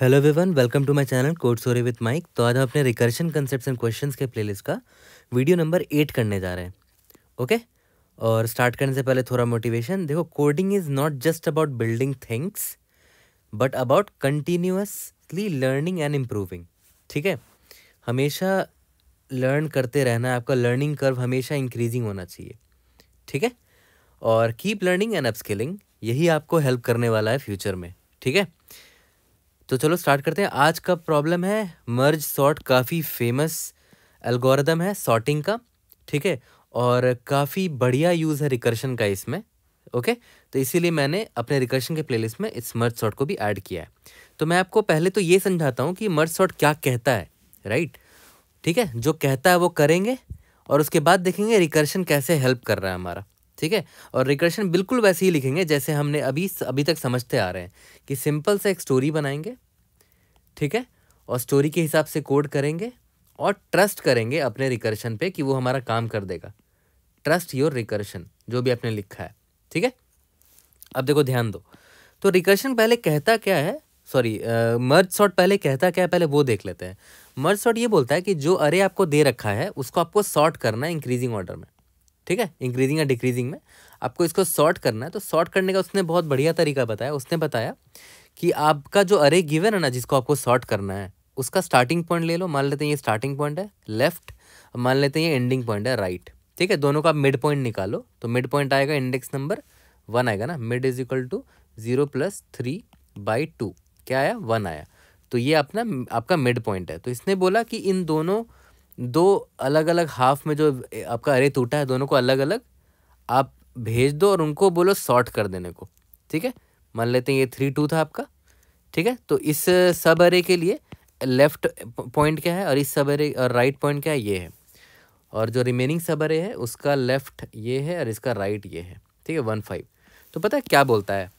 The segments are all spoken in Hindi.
Hello everyone welcome to my channel code story with Mike तो आज हम अपने रिकर्शन कंसेप्ट एंड क्वेश्चंस के प्लेलिस्ट का वीडियो नंबर एट करने जा रहे हैं ओके okay? और स्टार्ट करने से पहले थोड़ा मोटिवेशन देखो coding is not just about building things but about continuously learning and improving ठीक है हमेशा लर्न करते रहना आपका लर्निंग कर्व हमेशा इंक्रीजिंग होना चाहिए ठीक है और कीप लर्निंग एंड अपस्किलिंग यही आपको हेल्प करने वाला है फ्यूचर में ठीक है तो चलो स्टार्ट करते हैं आज का प्रॉब्लम है मर्ज सॉर्ट काफ़ी फेमस एल्गोरिदम है सॉर्टिंग का ठीक है और काफ़ी बढ़िया यूज़ है रिकर्शन का इसमें ओके तो इसीलिए मैंने अपने रिकर्शन के प्लेलिस्ट में इस मर्ज सॉर्ट को भी ऐड किया है तो मैं आपको पहले तो ये समझाता हूँ कि मर्ज सॉर्ट क्या कहता है राइट ठीक है जो कहता है वो करेंगे और उसके बाद देखेंगे रिकर्शन कैसे हेल्प कर रहा है हमारा ठीक है और रिकर्शन बिल्कुल वैसे ही लिखेंगे जैसे हमने अभी अभी तक समझते आ रहे हैं कि सिंपल सा एक स्टोरी बनाएंगे ठीक है और स्टोरी के हिसाब से कोड करेंगे और ट्रस्ट करेंगे अपने रिकर्शन पे कि वो हमारा काम कर देगा ट्रस्ट योर रिकर्शन जो भी आपने लिखा है ठीक है अब देखो ध्यान दो तो रिकर्शन पहले कहता क्या है सॉरी मर्ज शॉट पहले कहता क्या है पहले वो देख लेते हैं मर्ज शॉट ये बोलता है कि जो अरे आपको दे रखा है उसको आपको शॉर्ट करना है इंक्रीजिंग ऑर्डर में ठीक है इंक्रीजिंग या डिक्रीजिंग में आपको इसको सॉर्ट करना है तो सॉर्ट करने का उसने बहुत बढ़िया तरीका बताया उसने बताया कि आपका जो अरे गिवन है ना जिसको आपको सॉर्ट करना है उसका स्टार्टिंग पॉइंट ले लो मान लेते हैं ये स्टार्टिंग पॉइंट है लेफ्ट मान लेते हैं ये एंडिंग पॉइंट है राइट ठीक है दोनों का मिड पॉइंट निकालो तो मिड पॉइंट आएगा इंडेक्स नंबर वन आएगा ना mid is equal to zero plus three by two क्या आया वन आया तो ये अपना आपका मिड पॉइंट है तो इसने बोला कि इन दोनों दो अलग अलग हाफ में जो आपका अरे टूटा है दोनों को अलग अलग आप भेज दो और उनको बोलो सॉर्ट कर देने को ठीक है मान लेते हैं ये थ्री टू था आपका ठीक है तो इस सब अरे के लिए लेफ्ट पॉइंट क्या है और इस सब अरे और राइट पॉइंट क्या है ये है और जो रिमेनिंग सब अरे है उसका लेफ्ट ये है और इसका राइट ये है ठीक है वन फाइव तो पता है क्या बोलता है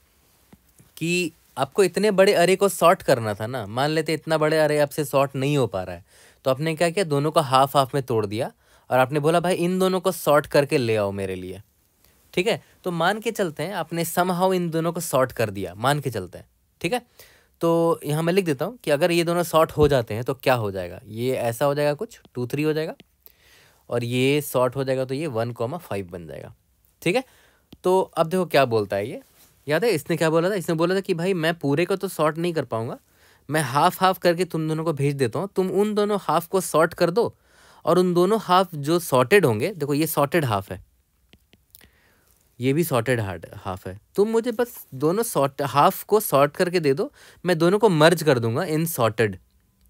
कि आपको इतने बड़े अरे को सॉर्ट करना था ना मान लेते इतना बड़े अरे आपसे सॉर्ट नहीं हो पा रहा है तो आपने क्या किया दोनों को हाफ हाफ में तोड़ दिया और आपने बोला भाई इन दोनों को सॉर्ट करके ले आओ मेरे लिए ठीक है तो मान के चलते हैं आपने हाउ इन दोनों को सॉर्ट कर दिया मान के चलते हैं ठीक है तो यहाँ मैं लिख देता हूँ कि अगर ये दोनों सॉर्ट हो जाते हैं तो क्या हो जाएगा ये ऐसा हो जाएगा कुछ टू थ्री हो जाएगा और ये सॉर्ट हो जाएगा तो ये वन कॉमा फाइव बन जाएगा ठीक है तो अब देखो क्या बोलता है ये याद है इसने क्या बोला था इसने बोला था कि भाई मैं पूरे को तो सॉर्ट नहीं कर पाऊँगा मैं हाफ हाफ करके तुम दोनों को भेज देता हूँ तुम उन दोनों हाफ को सॉर्ट कर दो और उन दोनों हाफ जो सॉर्टेड होंगे देखो ये सॉर्टेड हाफ है ये भी सॉर्टेड हाफ है तुम मुझे बस दोनों सॉर्ट हाफ को सॉर्ट करके दे दो मैं दोनों को मर्ज कर दूंगा इन सॉर्टेड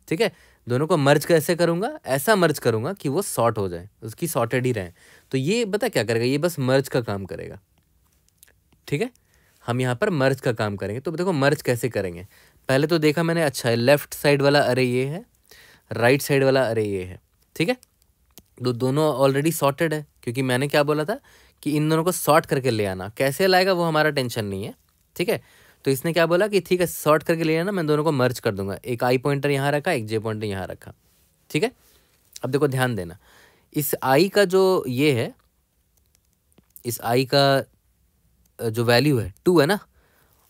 ठीक है दोनों को मर्ज कैसे करूँगा ऐसा मर्ज करूंगा कि वो सॉर्ट हो जाए उसकी सॉर्टेड ही रहें तो ये बता क्या करेगा ये बस मर्ज का काम करेगा ठीक है हम यहाँ पर मर्ज का काम करेंगे तो देखो मर्ज कैसे करेंगे पहले तो देखा मैंने अच्छा है लेफ्ट साइड वाला अरे ये है राइट साइड वाला अरे ये है ठीक है तो दोनों ऑलरेडी सॉर्टेड है क्योंकि मैंने क्या बोला था कि इन दोनों को सॉर्ट करके ले आना कैसे लाएगा वो हमारा टेंशन नहीं है ठीक है तो इसने क्या बोला कि ठीक है सॉर्ट करके ले आना मैं दोनों को मर्ज कर दूंगा एक आई पॉइंटर यहाँ रखा एक जे पॉइंटर यहाँ रखा ठीक है अब देखो ध्यान देना इस आई का जो ये है इस आई का जो वैल्यू है टू है ना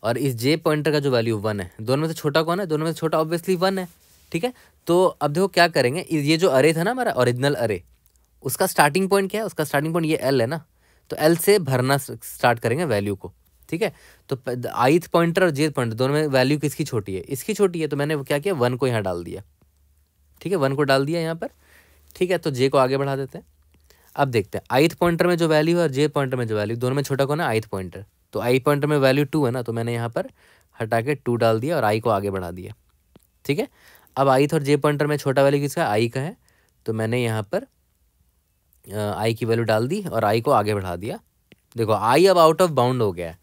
और इस जे पॉइंटर का जो वैल्यू वन है दोनों में से छोटा कौन है दोनों में से छोटा ऑब्वियसली वन है ठीक है तो अब देखो क्या करेंगे ये जो अरे था ना हमारा ओरिजिनल अरे उसका स्टार्टिंग पॉइंट क्या है उसका स्टार्टिंग पॉइंट ये एल है ना तो एल से भरना स्टार्ट करेंगे वैल्यू को ठीक है तो आइथ पॉइंटर और जेथ पॉइंटर दोनों में वैल्यू किसकी छोटी है इसकी छोटी है तो मैंने क्या किया वन को यहाँ डाल दिया ठीक है वन को डाल दिया यहाँ पर ठीक है तो जे को आगे बढ़ा देते हैं अब देखते हैं आइथ पॉइंटर में जो वैल्यू है और जे पॉइंटर में जो वैल्यू दोनों में छोटा कौन है आइथ पॉइंटर तो आई पॉइंटर में वैल्यू टू है ना तो मैंने यहाँ पर हटा के टू डाल दिया और आई को आगे बढ़ा दिया ठीक है अब आईथ और जे पॉइंटर में छोटा वैल्यू किसका आई का है तो मैंने यहाँ पर आई की वैल्यू डाल दी और आई को आगे बढ़ा दिया देखो आई अब आउट ऑफ बाउंड हो गया है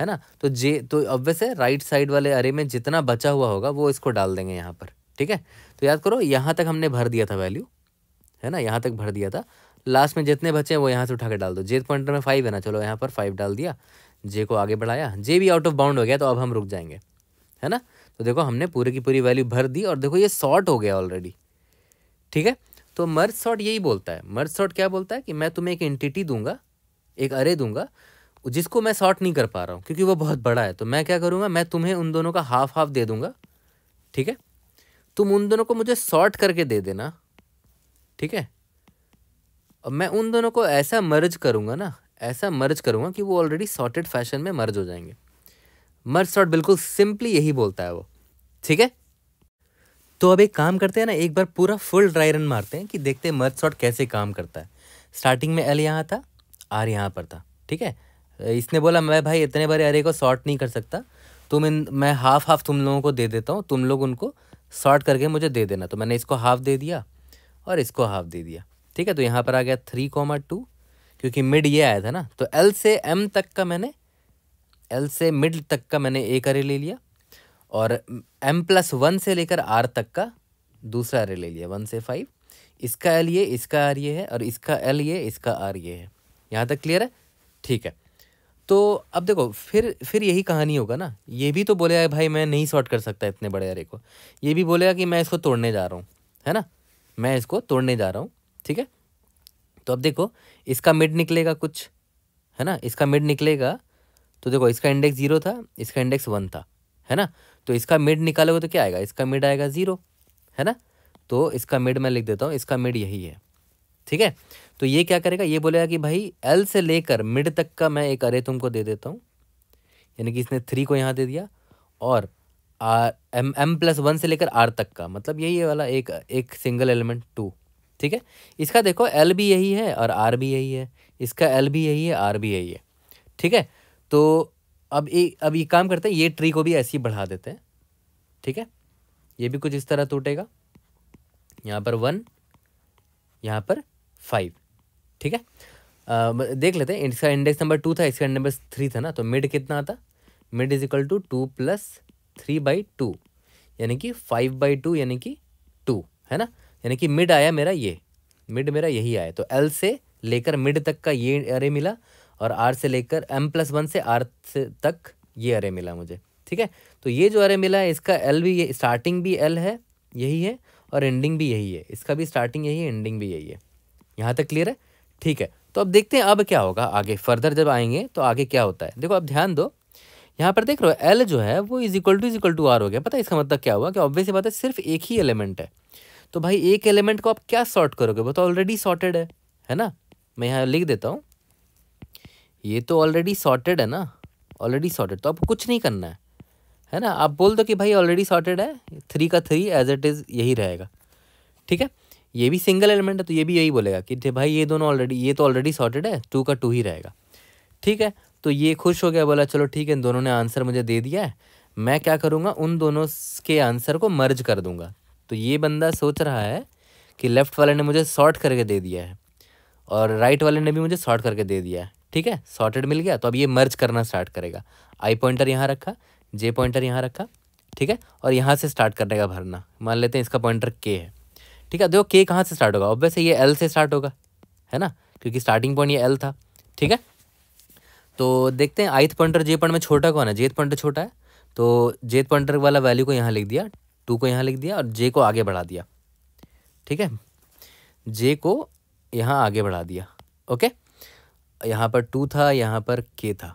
है ना तो जे तो अब वैसे राइट साइड वाले अरे में जितना बचा हुआ होगा वो इसको डाल देंगे यहाँ पर ठीक है तो याद करो यहाँ तक हमने भर दिया था वैल्यू है ना यहाँ तक भर दिया था लास्ट में जितने बचे हैं वो यहाँ से उठा के डाल दो जेथ पॉइंटर में फाइव है ना चलो यहाँ पर फाइव डाल दिया जे को आगे बढ़ाया जे भी आउट ऑफ बाउंड हो गया तो अब हम रुक जाएंगे है ना तो देखो हमने पूरी की पूरी वैल्यू भर दी और देखो ये शॉर्ट हो गया ऑलरेडी ठीक है तो मर्ज शॉर्ट यही बोलता है मर्ज शॉर्ट क्या बोलता है कि मैं तुम्हें एक एंटिटी दूंगा एक अरे दूंगा जिसको मैं शॉर्ट नहीं कर पा रहा हूँ क्योंकि वो बहुत बड़ा है तो मैं क्या करूँगा मैं तुम्हें उन दोनों का हाफ हाफ दे दूंगा ठीक है तुम उन दोनों को मुझे शॉर्ट करके दे देना ठीक है अब मैं उन दोनों को ऐसा मर्ज करूँगा ना ऐसा मर्ज करूँगा कि वो ऑलरेडी सॉर्टेड फैशन में मर्ज हो जाएंगे मर्ज सॉर्ट बिल्कुल सिंपली यही बोलता है वो ठीक है तो अब एक काम करते हैं ना एक बार पूरा फुल ड्राई रन मारते हैं कि देखते हैं मर्ज सॉर्ट कैसे काम करता है स्टार्टिंग में एल यहाँ था आर यहाँ पर था ठीक है इसने बोला मैं भाई इतने बड़े अरे को सॉर्ट नहीं कर सकता तुम इन मैं हाफ हाफ तुम लोगों को दे देता हूँ तुम लोग उनको सॉर्ट करके मुझे दे देना तो मैंने इसको हाफ दे दिया और इसको हाफ दे दिया ठीक है तो यहाँ पर आ गया थ्री कॉमा टू क्योंकि मिड ये आया था ना तो एल से एम तक का मैंने एल से मिड तक का मैंने एक अरे ले लिया और एम प्लस वन से लेकर आर तक का दूसरा अरे ले लिया वन से फाइव इसका एल ये इसका आर ये है और इसका एल ये इसका आर ये है यहाँ तक क्लियर है ठीक है तो अब देखो फिर फिर यही कहानी होगा ना ये भी तो बोलेगा भाई मैं नहीं शॉर्ट कर सकता इतने बड़े अरे को ये भी बोलेगा कि मैं इसको तोड़ने जा रहा हूँ है ना मैं इसको तोड़ने जा रहा हूँ ठीक है तो अब देखो इसका मिड निकलेगा कुछ है ना इसका मिड निकलेगा तो देखो इसका इंडेक्स ज़ीरो था इसका इंडेक्स वन था है ना तो इसका मिड निकालोगे तो क्या आएगा इसका मिड आएगा ज़ीरो है ना तो इसका मिड मैं लिख देता हूँ इसका मिड यही है ठीक है तो ये क्या करेगा ये बोलेगा कि भाई एल से लेकर मिड तक का मैं एक अरे तुमको दे देता हूँ यानी कि इसने थ्री को यहाँ दे दिया और R M M plus one से लेकर आर तक का मतलब यही वाला एक एक सिंगल एलिमेंट टू ठीक है इसका देखो एल भी यही है और आर भी यही है इसका एल भी यही है आर भी यही है ठीक है तो अब ये अब ये काम करते हैं ये ट्री को भी ऐसे ही बढ़ा देते हैं ठीक है ये भी कुछ इस तरह टूटेगा यहाँ पर वन यहाँ पर फाइव ठीक है आ, देख लेते हैं इसका इंडेक्स नंबर टू था इसका नंबर थ्री था ना तो मिड कितना आता mid is equal to two plus three by two यानी कि फाइव बाई टू यानी कि टू है ना यानी कि मिड आया मेरा ये मिड मेरा यही आया तो एल से लेकर मिड तक का ये अरे मिला और आर से लेकर एम प्लस वन से आर से तक ये अरे मिला मुझे ठीक है तो ये जो अरे मिला है इसका एल भी ये स्टार्टिंग भी एल है यही है और एंडिंग भी यही है इसका भी स्टार्टिंग यही है एंडिंग भी यही है यहाँ तक क्लियर है ठीक है तो अब देखते हैं अब क्या होगा आगे फर्दर जब आएंगे तो आगे क्या होता है देखो आप ध्यान दो यहाँ पर देख रहे हो एल जो है वो is equal to is equal to R हो गया पता है इसका मतलब क्या हुआ कि ऑब्वियसली बात है सिर्फ एक ही एलिमेंट है तो भाई एक एलिमेंट को आप क्या सॉर्ट करोगे वो तो ऑलरेडी सॉर्टेड है है ना मैं यहाँ लिख देता हूँ ये तो ऑलरेडी सॉर्टेड है ना ऑलरेडी सॉर्टेड तो आपको कुछ नहीं करना है है ना आप बोल दो कि भाई ऑलरेडी सॉर्टेड है थ्री का थ्री एज इट इज़ यही रहेगा ठीक है ये भी सिंगल एलिमेंट है तो ये भी यही बोलेगा कि भाई ये दोनों ऑलरेडी ये तो ऑलरेडी सॉर्टेड है टू का टू ही रहेगा ठीक है तो ये खुश हो गया बोला चलो ठीक है इन दोनों ने आंसर मुझे दे दिया है मैं क्या करूँगा उन दोनों के आंसर को मर्ज कर दूंगा तो ये बंदा सोच रहा है कि लेफ़्ट वाले ने मुझे शॉर्ट करके दे दिया है और राइट वाले ने भी मुझे शॉर्ट करके दे दिया है ठीक है शॉर्टेड मिल गया तो अब ये मर्ज करना स्टार्ट करेगा आई पॉइंटर यहाँ रखा जे पॉइंटर यहाँ रखा ठीक है और यहाँ से स्टार्ट करने का भरना मान लेते हैं इसका पॉइंटर के है ठीक है देखो के कहाँ से स्टार्ट होगा ऑब्वियस ये एल से स्टार्ट होगा है ना क्योंकि स्टार्टिंग पॉइंट ये एल था ठीक है तो देखते हैं आइथ पॉइंटर जे पॉइंट में छोटा कौन है जेथ पॉइंटर छोटा है तो जेथ पॉइंटर वाला वैल्यू को यहाँ लिख दिया टू को यहाँ लिख दिया और जे को आगे बढ़ा दिया ठीक है जे को यहाँ आगे बढ़ा दिया ओके यहाँ पर टू था यहाँ पर के था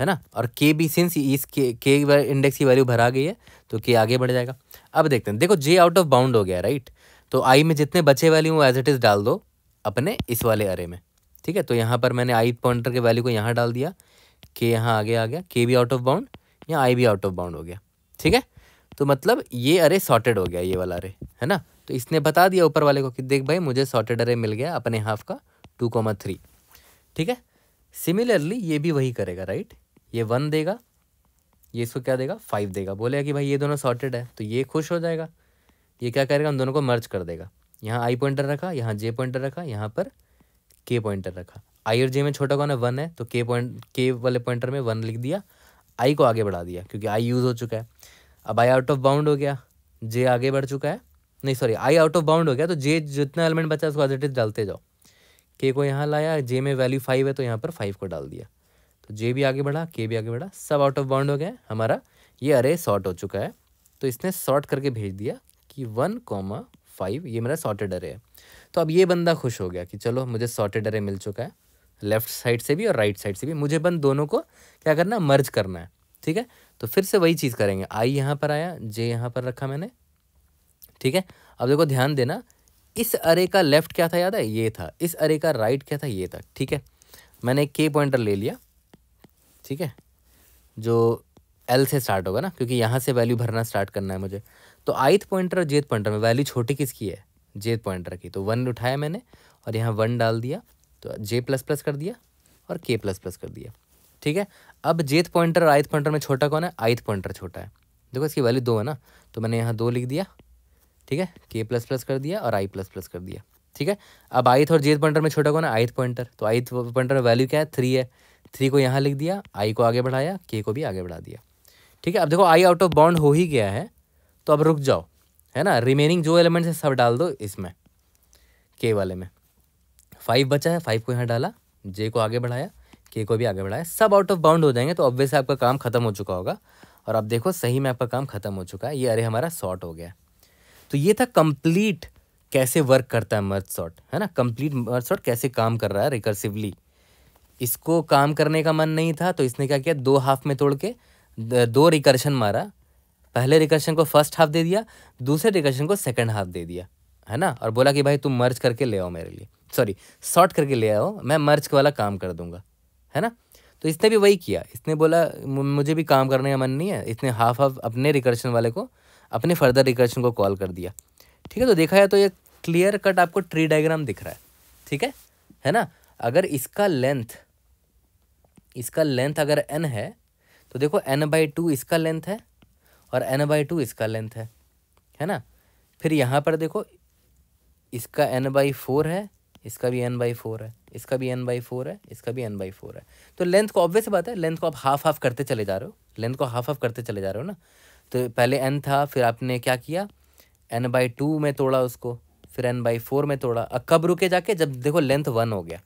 है ना और के भी सिंस इस के के इंडेक्स की वैल्यू भरा गई है तो के आगे बढ़ जाएगा अब देखते हैं देखो जे आउट ऑफ बाउंड हो गया राइट तो आई में जितने बचे वैल्यू वो एज इट इज़ डाल दो अपने इस वाले अरे में ठीक है तो यहाँ पर मैंने आई पॉइंटर के वैल्यू को यहाँ डाल दिया के यहाँ आगे आ गया के भी आउट ऑफ बाउंड या आई भी आउट ऑफ बाउंड हो गया ठीक है तो मतलब ये अरे सॉर्टेड हो गया ये वाला अरे है ना तो इसने बता दिया ऊपर वाले को कि देख भाई मुझे सॉर्टेड अरे मिल गया अपने हाफ का टू कॉमा थ्री ठीक है सिमिलरली ये भी वही करेगा राइट ये वन देगा ये इसको क्या देगा फाइव देगा बोलेगा कि भाई ये दोनों सॉर्टेड है तो ये खुश हो जाएगा ये क्या करेगा उन दोनों को मर्ज कर देगा यहाँ आई पॉइंटर रखा यहाँ जे पॉइंटर रखा यहाँ पर के पॉइंटर रखा आई और जे में छोटा कौन है वन है तो के पॉइंट के वाले पॉइंटर में वन लिख दिया आई को आगे बढ़ा दिया क्योंकि आई यूज़ हो चुका है अब आई आउट ऑफ बाउंड हो गया जे आगे बढ़ चुका है नहीं sorry I out of bound हो गया तो जे जितना एलिमेंट बचा उसको एज इट इज डालते जाओ के को यहाँ लाया जे में वैल्यू फाइव है तो यहाँ पर फाइव को डाल दिया तो जे भी आगे बढ़ा के भी आगे बढ़ा सब आउट ऑफ बाउंड हो गया हमारा ये अरे सॉर्ट हो चुका है तो इसने सॉर्ट करके भेज दिया कि वन कॉमा फाइव ये मेरा सॉर्टेड अरे है तो अब ये बंदा खुश हो गया कि चलो मुझे सॉर्टेड अरे मिल चुका है लेफ्ट साइड से भी और राइट right साइड से भी मुझे बन दोनों को क्या करना मर्ज करना है ठीक है तो फिर से वही चीज़ करेंगे आई यहाँ पर आया जे यहाँ पर रखा मैंने ठीक है अब देखो ध्यान देना इस अरे का लेफ़्ट क्या था याद है ये था इस अरे का राइट क्या था ये था ठीक है मैंने के पॉइंटर ले लिया ठीक है जो एल से स्टार्ट होगा ना क्योंकि यहाँ से वैल्यू भरना स्टार्ट करना है मुझे तो आइथ पॉइंटर और जेथ पॉइंटर में वैल्यू छोटी किसकी है जेथ पॉइंटर की तो वन उठाया मैंने और यहाँ वन डाल दिया तो जे प्लस प्लस कर दिया और के प्लस प्लस कर दिया ठीक है अब जेथ पॉइंटर और आइथ पॉइंटर में छोटा कौन है आइथ पॉइंटर छोटा है देखो इसकी वैल्यू दो है ना तो मैंने यहाँ दो लिख दिया ठीक है के प्लस प्लस कर दिया और आई प्लस प्लस कर दिया ठीक है अब आइथ और जेथ पॉइंटर में छोटा कौन है आइथ पॉइंटर तो आइथ पॉइंटर में वैल्यू क्या है थ्री है थ्री को यहाँ लिख दिया आई को आगे बढ़ाया के को भी आगे बढ़ा दिया ठीक है अब देखो आई आउट ऑफ बाउंड हो ही गया है तो अब रुक जाओ है ना रिमेनिंग जो एलिमेंट्स है सब डाल दो इसमें के वाले में फाइव बचा है फाइव को यहाँ डाला जे को आगे बढ़ाया के को भी आगे बढ़ाया सब आउट ऑफ बाउंड हो जाएंगे तो ऑब्वियसली आपका काम खत्म हो चुका होगा और अब देखो सही में आपका काम खत्म हो चुका है ये अरे हमारा शॉर्ट हो गया तो ये था कंप्लीट कैसे वर्क करता है मर्ज शॉर्ट है ना कंप्लीट मर्ज शॉर्ट कैसे काम कर रहा है रिकर्सिवली इसको काम करने का मन नहीं था तो इसने क्या किया दो हाफ में तोड़ के दो रिकर्शन मारा पहले रिकर्शन को फर्स्ट हाफ दे दिया दूसरे रिकर्शन को सेकंड हाफ दे दिया है ना और बोला कि भाई तुम मर्ज करके ले आओ मेरे लिए सॉरी शॉर्ट करके ले आओ मैं मर्ज वाला काम कर दूंगा है ना तो इसने भी वही किया इसने बोला मुझे भी काम करने का मन नहीं है इसने हाफ हाफ अपने रिकर्शन वाले को अपने फर्दर रिकर्शन को कॉल कर दिया ठीक है तो देखा जाए तो ये क्लियर कट आपको ट्री डायग्राम दिख रहा है ठीक है है ना अगर इसका लेंथ इसका लेंथ अगर एन है तो देखो एन बाई टू इसका लेंथ है और एन बाई टू इसका लेंथ है है ना फिर यहाँ पर देखो इसका एन बाई फोर है इसका भी एन बाई फोर है इसका भी एन बाई फोर है इसका भी एन बाई फोर है तो लेंथ को ऑब्वियस बात है लेंथ को आप हाफ हाफ करते चले जा रहे हो लेंथ को हाफ हाफ करते चले जा रहे हो ना तो पहले एन था फिर आपने क्या किया एन बाई टू में तोड़ा उसको फिर एन बाई फोर में तोड़ा अब कब रुके जाके जब देखो लेंथ वन हो गया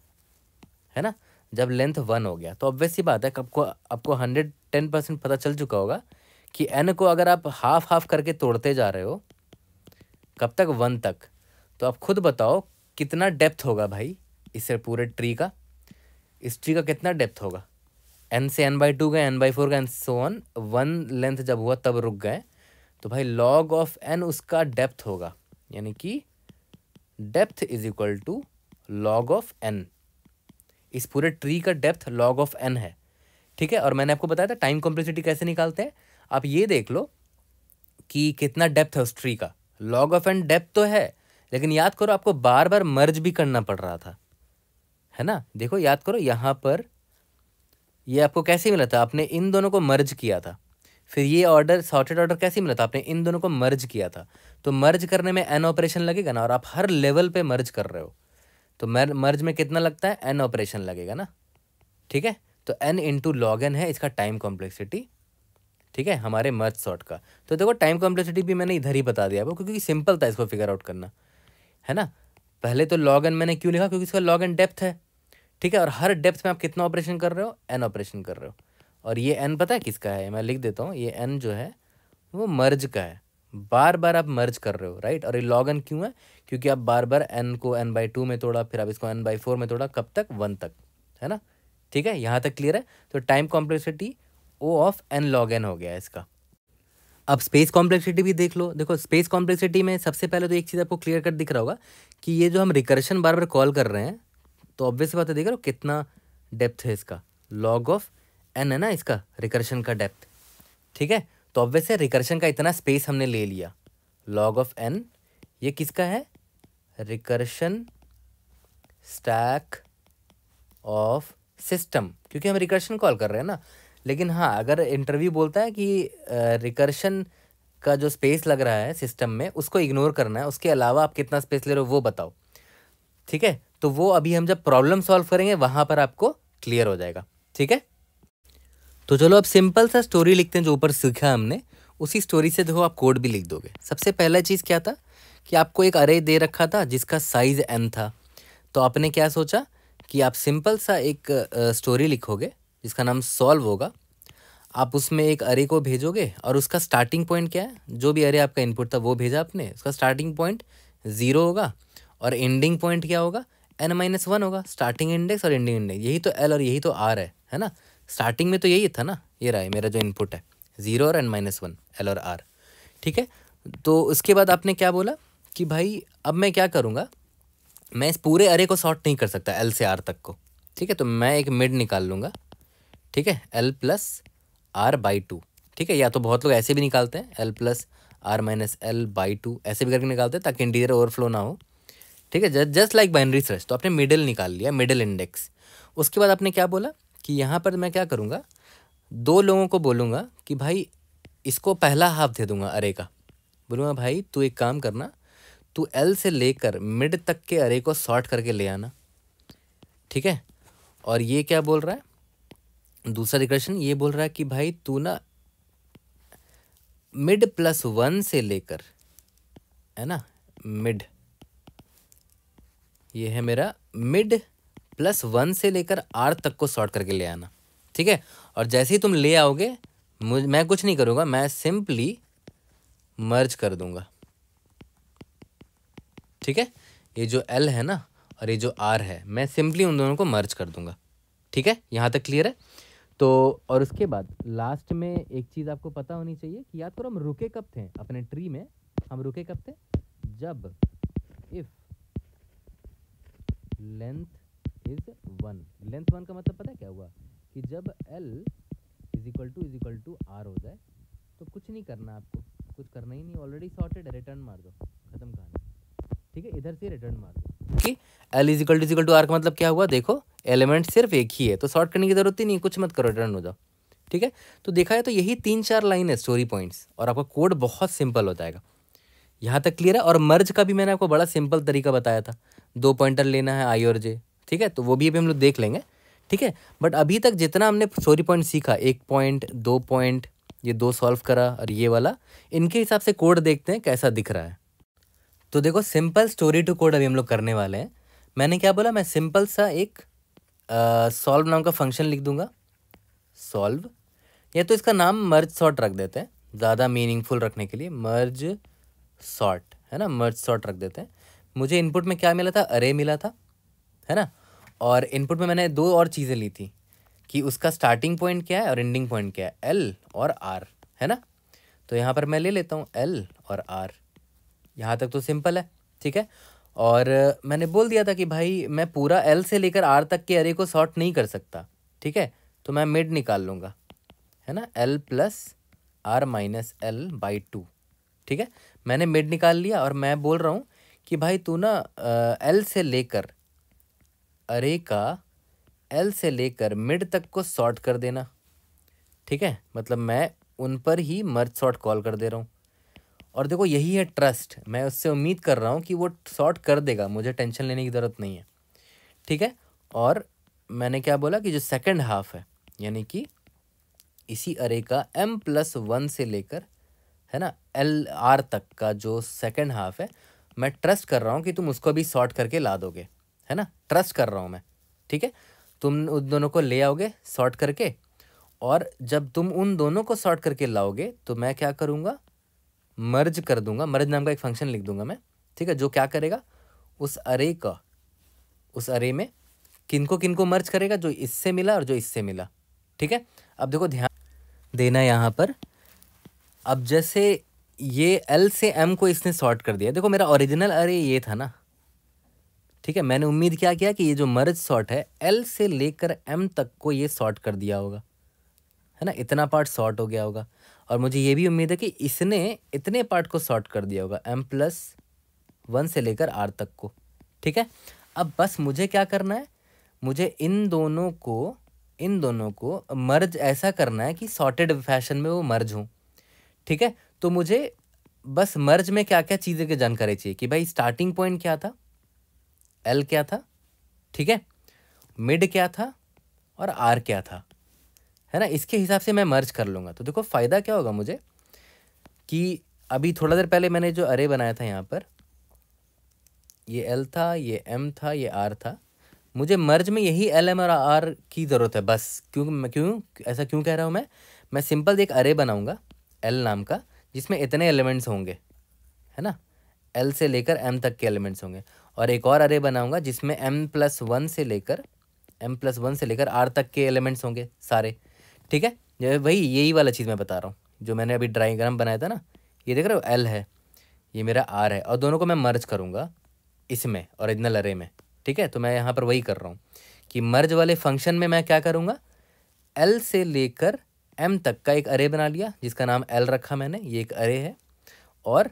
है ना जब लेंथ वन हो गया तो ऑब्वियस ही बात है आपको आपको हंड्रेड टेन परसेंट पता चल चुका होगा कि एन को अगर आप हाफ हाफ करके तोड़ते जा रहे हो कब तक वन तक तो आप खुद बताओ कितना डेप्थ होगा भाई इस पूरे ट्री का इस ट्री का कितना डेप्थ होगा एन से एन बाई टू गए एन बाई फोर गए N so one one length जब हुआ तब रुक गए तो भाई लॉग ऑफ एन उसका डेप्थ होगा यानी कि depth is equal to log of N इस पूरे ट्री का डेप्थ लॉग ऑफ एन है ठीक है और मैंने आपको बताया था टाइम कॉम्प्लेक्सिटी कैसे निकालते हैं आप ये देख लो कि कितना डेप्थ है उस ट्री का लॉग ऑफ एन डेप्थ तो है लेकिन याद करो आपको बार बार मर्ज भी करना पड़ रहा था है ना देखो याद करो यहाँ पर ये आपको कैसे मिला था आपने इन दोनों को मर्ज किया था फिर ये ऑर्डर सॉर्टेड ऑर्डर कैसे मिला था आपने इन दोनों को मर्ज किया था तो मर्ज करने में एन ऑपरेशन लगेगा ना और आप हर लेवल पे मर्ज कर रहे हो तो मर मर्ज में कितना लगता है एन ऑपरेशन लगेगा ना ठीक है तो एन इंटू लॉग एन है इसका टाइम कॉम्प्लेक्सिटी ठीक है हमारे मर्ज सॉर्ट का तो देखो टाइम कॉम्प्लेक्सिटी भी मैंने इधर ही बता दिया आपको क्योंकि सिंपल था इसको फिगर आउट करना है ना पहले तो लॉग एन मैंने क्यों लिखा क्योंकि इसका लॉग एन डेप्थ है ठीक है और हर डेप्थ में आप कितना ऑपरेशन कर रहे हो एन ऑपरेशन कर रहे हो और ये एन पता है किसका है मैं लिख देता हूँ ये एन जो है वो मर्ज का है बार बार आप मर्ज कर रहे हो राइट और ये लॉग एन क्यों है क्योंकि आप बार बार एन को एन बाई टू में तोड़ा फिर आप इसको एन बाई फोर में तोड़ा कब तक वन तक है ना ठीक है यहाँ तक क्लियर है तो time complexity O of N log N हो गया है इसका अब स्पेस कॉम्प्लेक्सिटी भी देख लो देखो स्पेस कॉम्प्लेक्सिटी में सबसे पहले तो एक चीज़ आपको क्लियर कट दिख रहा होगा कि ये जो हम रिकर्शन बार बार कॉल कर रहे हैं तो ऑब्वियस बात है देख रहे हो कितना डेप्थ है इसका लॉग ऑफ एन है ना इसका रिकर्शन का डेप्थ ठीक है तो ऑब्वियस है रिकर्शन का इतना स्पेस हमने ले लिया लॉग ऑफ एन ये किसका है रिकर्शन स्टैक ऑफ सिस्टम क्योंकि हम रिकर्शन कॉल कर रहे हैं ना लेकिन हाँ अगर इंटरव्यू बोलता है कि रिकर्शन का जो स्पेस लग रहा है सिस्टम में उसको इग्नोर करना है उसके अलावा आप कितना स्पेस ले रहे हो वो बताओ ठीक है तो वो अभी हम जब प्रॉब्लम सॉल्व करेंगे वहाँ पर आपको क्लियर हो जाएगा ठीक है तो चलो अब सिंपल सा स्टोरी लिखते हैं जो ऊपर सीखा हमने उसी स्टोरी से देखो आप कोड भी लिख दोगे सबसे पहला चीज़ क्या था कि आपको एक अरे दे रखा था जिसका साइज़ एन था तो आपने क्या सोचा कि आप सिंपल सा एक स्टोरी लिखोगे जिसका नाम सॉल्व होगा आप उसमें एक अरे को भेजोगे और उसका स्टार्टिंग पॉइंट क्या है जो भी अरे आपका इनपुट था वो भेजा आपने उसका स्टार्टिंग पॉइंट ज़ीरो होगा और एंडिंग पॉइंट क्या होगा एन माइनस वन होगा स्टार्टिंग इंडेक्स और एंडिंग इंडेक्स यही तो एल और यही तो आर है है ना स्टार्टिंग में तो यही था ना ये रहा है मेरा जो इनपुट है ज़ीरो और एन माइनस वन एल और आर ठीक है तो उसके बाद आपने क्या बोला कि भाई अब मैं क्या करूँगा मैं इस पूरे अरे को सॉर्ट नहीं कर सकता एल से आर तक को ठीक है तो मैं एक मिड निकाल लूँगा ठीक है L plus R by two ठीक है या तो बहुत लोग ऐसे भी निकालते हैं L plus R minus L by two ऐसे भी करके निकालते हैं ताकि इंटीरियर ओवरफ्लो ना हो ठीक है जस्ट लाइक बाइनरी सर्च तो आपने मिडिल निकाल लिया मिडिल इंडेक्स उसके बाद आपने क्या बोला कि यहाँ पर मैं क्या करूँगा दो लोगों को बोलूँगा कि भाई इसको पहला हाफ दे दूँगा अरे का बोलूँगा भाई तू एक काम करना तू एल से लेकर मिड तक के अरे को शॉर्ट करके ले आना ठीक है और ये क्या बोल रहा है दूसरा रिग्रेशन ये बोल रहा है कि भाई तू ना मिड प्लस वन से लेकर है ना मिड ये है मेरा मिड प्लस वन से लेकर आर तक को सॉर्ट करके ले आना ठीक है और जैसे ही तुम ले आओगे मैं कुछ नहीं करूँगा मैं सिंपली मर्ज कर दूंगा ठीक है ये जो एल है ना और ये जो आर है मैं सिंपली उन दोनों को मर्ज कर दूंगा ठीक है यहाँ तक क्लियर है तो और उसके बाद लास्ट में एक चीज़ आपको पता होनी चाहिए कि याद करो हम रुके कब थे अपने ट्री में हम रुके कब थे जब if length is one length one का मतलब पता क्या हुआ कि जब L is equal to is equal to R हो जाए तो कुछ नहीं करना आपको कुछ करना ही नहीं ऑलरेडी सॉर्टेड है रिटर्न मार दो ख़त्म कहानी ठीक है इधर से रिटर्न मार दो कि L is equal to is equal to R का मतलब क्या हुआ देखो एलिमेंट सिर्फ एक ही है तो शॉर्ट करने की जरूरत ही नहीं कुछ मत करो रिटर्न हो जाओ ठीक है तो देखा है तो यही तीन चार लाइन है स्टोरी पॉइंट्स और आपका कोड बहुत सिंपल हो जाएगा यहाँ तक क्लियर है और मर्ज का भी मैंने आपको बड़ा सिंपल तरीका बताया था दो पॉइंटर लेना है आई और जे ठीक है तो वो भी अभी हम लोग देख लेंगे ठीक है बट अभी तक जितना हमने स्टोरी पॉइंट सीखा एक पॉइंट दो पॉइंट ये दो सॉल्व करा और ये वाला इनके हिसाब से कोड देखते हैं कैसा दिख रहा है तो देखो सिंपल स्टोरी टू कोड अभी हम लोग करने वाले हैं मैंने क्या बोला मैं सिंपल सा एक सॉल्व नाम का फंक्शन लिख दूंगा सॉल्व या तो इसका नाम मर्ज सॉर्ट रख देते हैं ज़्यादा मीनिंगफुल रखने के लिए मर्ज सॉर्ट है ना मर्ज सॉर्ट रख देते हैं मुझे इनपुट में क्या मिला था अरे मिला था है ना और इनपुट में मैंने दो और चीज़ें ली थी कि उसका स्टार्टिंग पॉइंट क्या है और एंडिंग पॉइंट क्या है एल और आर है ना तो यहाँ पर मैं ले लेता हूँ एल और आर यहाँ तक तो सिंपल है ठीक है और मैंने बोल दिया था कि भाई मैं पूरा एल से लेकर आर तक के अरे को सॉर्ट नहीं कर सकता ठीक है तो मैं मिड निकाल लूँगा है ना L plus R minus L by two ठीक है मैंने मिड निकाल लिया और मैं बोल रहा हूँ कि भाई तू ना एल से लेकर अरे का एल से लेकर मिड तक को सॉर्ट कर देना ठीक है मतलब मैं उन पर ही मर्ज सॉर्ट कॉल कर दे रहा हूँ और देखो यही है ट्रस्ट मैं उससे उम्मीद कर रहा हूँ कि वो सॉर्ट कर देगा मुझे टेंशन लेने की ज़रूरत नहीं है ठीक है और मैंने क्या बोला कि जो सेकंड हाफ है यानी कि इसी अरे का एम प्लस वन से लेकर है ना एल आर तक का जो सेकंड हाफ है मैं ट्रस्ट कर रहा हूँ कि तुम उसको भी सॉर्ट करके ला दोगे है ना ट्रस्ट कर रहा हूँ मैं ठीक है तुम उन दोनों को ले आओगे सॉर्ट करके और जब तुम उन दोनों को सॉर्ट करके लाओगे तो मैं क्या करूँगा मर्ज कर दूंगा मर्ज नाम का एक फंक्शन लिख दूंगा मैं ठीक है जो क्या करेगा उस अरे का उस अरे में किनको किनको मर्ज करेगा जो इससे मिला और जो इससे मिला ठीक है अब देखो ध्यान देना यहाँ पर अब जैसे ये एल से एम को इसने सॉर्ट कर दिया देखो मेरा ओरिजिनल अरे ये था ना ठीक है मैंने उम्मीद क्या किया कि ये जो मर्ज सॉर्ट है एल से लेकर एम तक को ये सॉर्ट कर दिया होगा है ना इतना पार्ट शॉर्ट हो गया होगा और मुझे ये भी उम्मीद है कि इसने इतने पार्ट को शॉर्ट कर दिया होगा एम प्लस वन से लेकर आर तक को ठीक है अब बस मुझे क्या करना है मुझे इन दोनों को इन दोनों को मर्ज ऐसा करना है कि सॉर्टेड फैशन में वो मर्ज हूँ ठीक है तो मुझे बस मर्ज में क्या क्या चीज़ें की जानकारी चाहिए कि भाई स्टार्टिंग पॉइंट क्या था एल क्या था ठीक है मिड क्या था और आर क्या था है ना इसके हिसाब से मैं मर्ज कर लूँगा तो देखो फ़ायदा क्या होगा मुझे कि अभी थोड़ा देर पहले मैंने जो अरे बनाया था यहाँ पर ये एल था ये एम था ये आर था मुझे मर्ज में यही एल एम और आर की ज़रूरत है बस क्यों मैं क्यों ऐसा क्यों कह रहा हूँ मैं मैं सिंपल एक अरे बनाऊँगा एल नाम का जिसमें इतने एलिमेंट्स होंगे है ना एल से लेकर एम तक के एलिमेंट्स होंगे और एक और अरे बनाऊँगा जिसमें एम प्लस वन से लेकर एम प्लस वन से लेकर आर तक के एलिमेंट्स होंगे सारे ठीक है वही यही वाला चीज़ मैं बता रहा हूँ जो मैंने अभी ड्राइंग्राम बनाया था ना ये देख रहे हो एल है ये मेरा आर है और दोनों को मैं मर्ज करूँगा इसमें ओरिजिनल अरे में ठीक है तो मैं यहाँ पर वही कर रहा हूँ कि मर्ज वाले फंक्शन में मैं क्या करूँगा एल से लेकर एम तक का एक अरे बना लिया जिसका नाम एल रखा मैंने ये एक अरे है और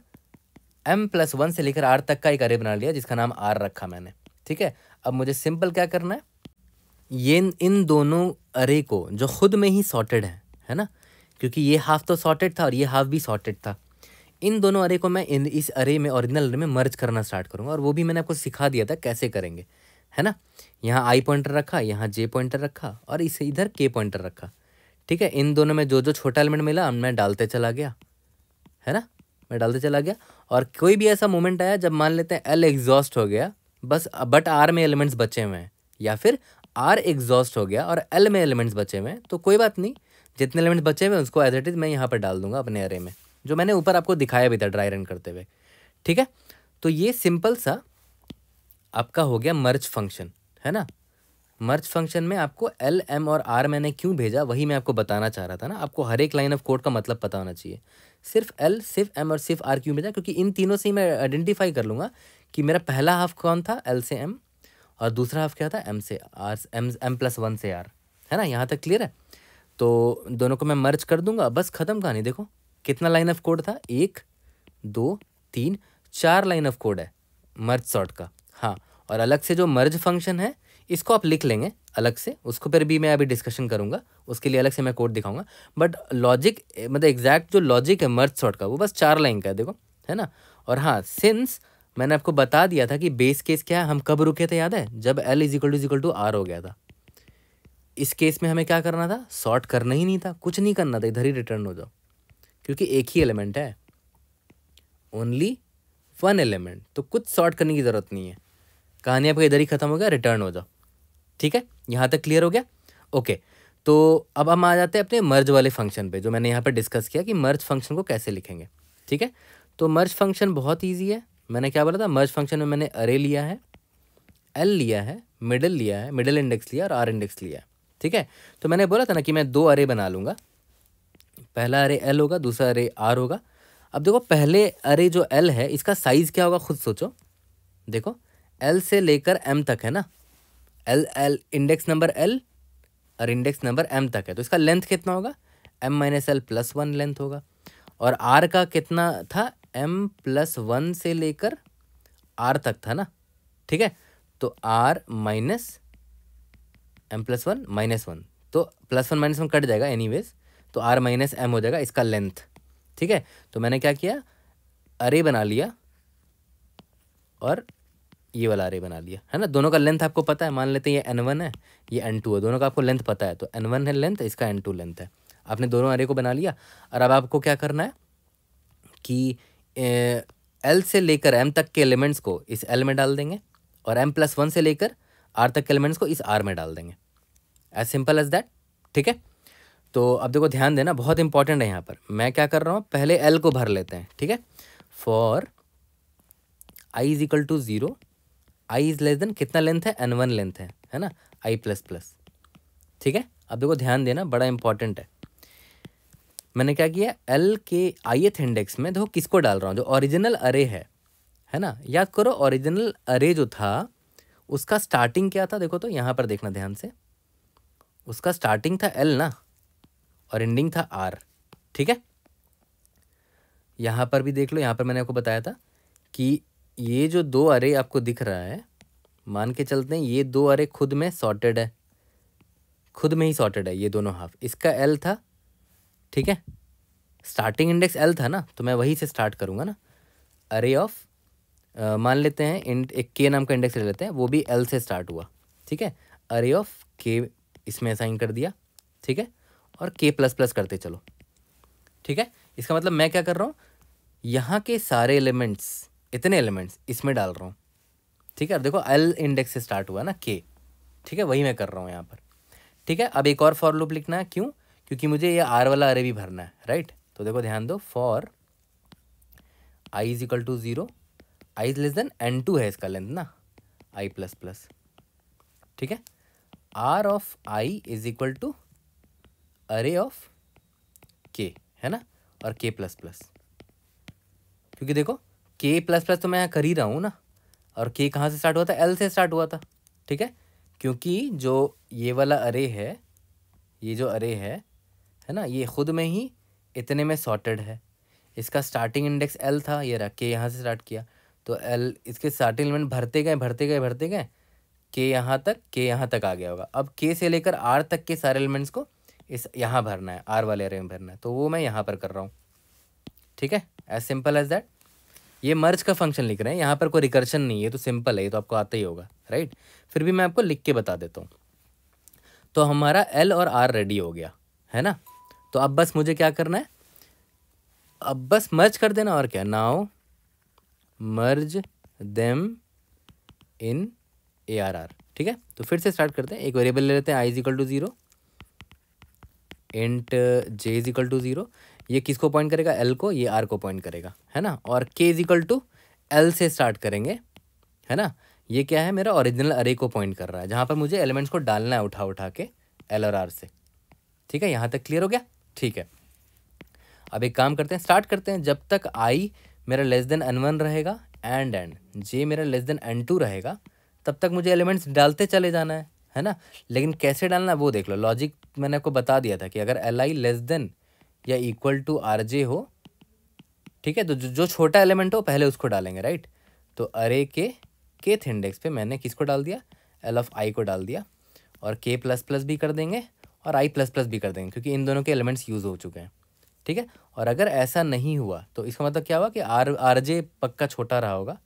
एम प्लस वन से लेकर आर तक का एक अरे बना लिया जिसका नाम आर रखा मैंने ठीक है अब मुझे सिंपल क्या करना है ये इन दोनों अरे को जो खुद में ही सॉर्टेड है है ना क्योंकि ये हाफ तो सॉर्टेड था और ये हाफ भी सॉर्टेड था इन दोनों अरे को मैं इन इस अरे में ओरिजिनल अरे में मर्ज करना स्टार्ट करूँगा और वो भी मैंने आपको सिखा दिया था कैसे करेंगे है ना यहाँ आई पॉइंटर रखा यहाँ जे पॉइंटर रखा और इसे इधर के पॉइंटर रखा ठीक है इन दोनों में जो जो छोटा एलिमेंट मिला मैं डालते चला गया है ना मैं डालते चला गया और कोई भी ऐसा मोमेंट आया जब मान लेते हैं एल एग्जॉस्ट हो गया बस बट आर में एलिमेंट्स बचे हुए हैं या फिर आर एग्जॉस्ट हो गया और एल में एलिमेंट्स बचे हुए हैं तो कोई बात नहीं जितने एलिमेंट्स बचे हुए हैं उसको एज इट इज़ मैं यहाँ पर डाल दूंगा अपने एरे में जो मैंने ऊपर आपको दिखाया भी था ड्राई रन करते हुए ठीक है तो ये सिंपल सा आपका हो गया मर्च फंक्शन है ना मर्च फंक्शन में आपको एल एम और आर मैंने क्यों भेजा वही मैं आपको बताना चाह रहा था ना आपको हर एक लाइन ऑफ कोड का मतलब पता होना चाहिए सिर्फ एल सिर्फ एम और सिर्फ आर क्यों भेजा क्योंकि इन तीनों से ही मैं आइडेंटिफाई कर लूँगा कि मेरा पहला हाफ कौन था एल से एम और दूसरा हाफ क्या था एम से R M M plus one से आर है ना यहाँ तक क्लियर है तो दोनों को मैं मर्ज कर दूंगा बस ख़त्म कहानी देखो कितना लाइन ऑफ कोड था एक दो तीन चार लाइन ऑफ कोड है मर्ज सॉर्ट का हाँ और अलग से जो मर्ज फंक्शन है इसको आप लिख लेंगे अलग से उसको फिर भी मैं अभी डिस्कशन करूँगा उसके लिए अलग से मैं कोड दिखाऊंगा बट लॉजिक मतलब एग्जैक्ट जो लॉजिक है मर्ज सॉर्ट का वो बस चार लाइन का है देखो है ना और हाँ सिंस मैंने आपको बता दिया था कि बेस केस क्या है हम कब रुके थे याद है जब L is equal to is equal to R हो गया था इस केस में हमें क्या करना था सॉर्ट करना ही नहीं था कुछ नहीं करना था इधर ही रिटर्न हो जाओ क्योंकि एक ही एलिमेंट है ओनली वन एलिमेंट तो कुछ सॉर्ट करने की ज़रूरत नहीं है कहानी आपका इधर ही ख़त्म हो गया रिटर्न हो जाओ ठीक है यहाँ तक क्लियर हो गया ओके तो अब हम आ जाते हैं अपने मर्ज वाले फंक्शन पे जो मैंने यहाँ पर डिस्कस किया कि मर्ज फंक्शन को कैसे लिखेंगे ठीक है तो मर्ज फंक्शन बहुत ईजी है मैंने क्या बोला था मर्ज फंक्शन में मैंने अरे लिया है एल लिया है मिडल लिया है मिडल इंडेक्स लिया और आर इंडेक्स लिया है ठीक है तो मैंने बोला था ना कि मैं दो अरे बना लूँगा पहला अरे एल होगा दूसरा अरे आर होगा अब देखो पहले अरे जो एल है इसका साइज़ क्या होगा खुद सोचो देखो एल से लेकर एम तक है ना L L index number L और इंडेक्स नंबर एम तक है तो इसका लेंथ कितना होगा M minus L plus one length होगा और आर का कितना था एम प्लस वन से लेकर आर तक था ना ठीक है तो R minus M plus one minus one तो plus one minus one cut जाएगा वेज तो आर माइनस एम हो जाएगा इसका लेंथ ठीक है तो मैंने क्या किया अरे बना लिया और ये वाला अरे बना लिया है ना दोनों का लेंथ आपको पता है मान लेते हैं ये एन वन है ये एन टू है दोनों का आपको लेंथ पता है तो एन वन है लेंथ इसका एन टू लेंथ है आपने दोनों अरे को बना लिया और अब आपको क्या करना है कि एल से लेकर एम तक के एलिमेंट्स को इस एल में डाल देंगे और एम प्लस वन से लेकर आर तक के एलिमेंट्स को इस आर में डाल देंगे एज सिंपल एज दैट ठीक है तो अब देखो ध्यान देना बहुत इंपॉर्टेंट है यहाँ पर मैं क्या कर रहा हूँ पहले एल को भर लेते हैं ठीक है for I is equal to zero I is less than कितना लेंथ है एन वन लेंथ है है ना आई प्लस प्लस ठीक है अब देखो ध्यान देना बड़ा इंपॉर्टेंट है मैंने क्या किया एल के आई एथ इंडेक्स में देखो किसको डाल रहा हूँ जो ओरिजिनल अरे है है ना याद करो ओरिजिनल अरे जो था उसका स्टार्टिंग क्या था देखो तो यहाँ पर देखना ध्यान से उसका स्टार्टिंग था एल ना और एंडिंग था आर ठीक है यहाँ पर भी देख लो यहाँ पर मैंने आपको बताया था कि ये जो दो अरे आपको दिख रहा है मान के चलते हैं ये दो अरे खुद में सॉर्टेड है खुद में ही सॉर्टेड है ये दोनों हाफ इसका एल था ठीक है स्टार्टिंग इंडेक्स एल था ना तो मैं वहीं से स्टार्ट करूँगा ना अरे ऑफ मान लेते हैं एक के नाम का इंडेक्स ले लेते हैं वो भी एल से स्टार्ट हुआ ठीक है अरे ऑफ के इसमें असाइन कर दिया ठीक है और के प्लस प्लस करते चलो ठीक है इसका मतलब मैं क्या कर रहा हूँ यहाँ के सारे एलिमेंट्स इतने एलिमेंट्स इसमें डाल रहा हूँ ठीक है देखो एल इंडेक्स से स्टार्ट हुआ ना के ठीक है वही मैं कर रहा हूँ यहाँ पर ठीक है अब एक और फॉर लूप लिखना है क्यों क्योंकि मुझे ये आर वाला अरे भी भरना है राइट तो देखो ध्यान दो for I is equal to zero I is less than N two है इसका लेंथ ना आई प्लस प्लस ठीक है R of I is equal to array of K है ना और के प्लस प्लस क्योंकि देखो के प्लस प्लस तो मैं यहाँ कर ही रहा हूँ ना और के कहाँ से स्टार्ट हुआ था एल से स्टार्ट हुआ था ठीक है क्योंकि जो ये वाला अरे है ये जो अरे है है ना ये खुद में ही इतने में सॉर्टेड है इसका स्टार्टिंग इंडेक्स एल था ये रख के यहाँ से स्टार्ट किया तो एल इसके स्टार्टिंग एलिमेंट भरते गए भरते गए भरते गए के यहाँ तक के यहाँ तक आ गया होगा अब के से लेकर आर तक के सारे एलिमेंट्स को इस यहाँ भरना है आर वाले एरे में भरना है तो वो मैं यहाँ पर कर रहा हूँ ठीक है एज सिंपल एज दैट ये मर्ज का फंक्शन लिख रहे हैं यहाँ पर कोई रिकर्शन नहीं है तो सिंपल है ये तो आपको आता ही होगा राइट फिर भी मैं आपको लिख के बता देता हूँ तो हमारा एल और आर रेडी हो गया है ना तो अब बस मुझे क्या करना है अब बस मर्ज कर देना और क्या now merge them in A R R ठीक है तो फिर से स्टार्ट करते हैं एक वेरिएबल ले लेते हैं I is equal to zero int J is equal to zero ये किसको पॉइंट करेगा एल को ये आर को पॉइंट करेगा है ना और K is equal to L से स्टार्ट करेंगे है ना ये क्या है मेरा ओरिजिनल अरे को पॉइंट कर रहा है जहाँ पर मुझे एलिमेंट्स को डालना है उठा उठा के एल और आर से ठीक है यहाँ तक क्लियर हो गया ठीक है अब एक काम करते हैं स्टार्ट करते हैं जब तक आई मेरा लेस देन एन वन रहेगा एंड एंड जे मेरा लेस देन एन टू रहेगा तब तक मुझे एलिमेंट्स डालते चले जाना है है ना लेकिन कैसे डालना वो देख लो लॉजिक मैंने आपको बता दिया था कि अगर एल आई लेस देन या इक्वल टू आर जे हो ठीक है तो जो, जो छोटा एलिमेंट हो पहले उसको डालेंगे राइट तो अरे के केथ इंडेक्स पे मैंने किसको डाल दिया एल ऑफ आई को डाल दिया और के प्लस प्लस भी कर देंगे और आई प्लस प्लस भी कर देंगे क्योंकि इन दोनों के एलिमेंट्स यूज़ हो चुके हैं ठीक है और अगर ऐसा नहीं हुआ तो इसका मतलब क्या हुआ कि आर आर जे पक्का छोटा रहा होगा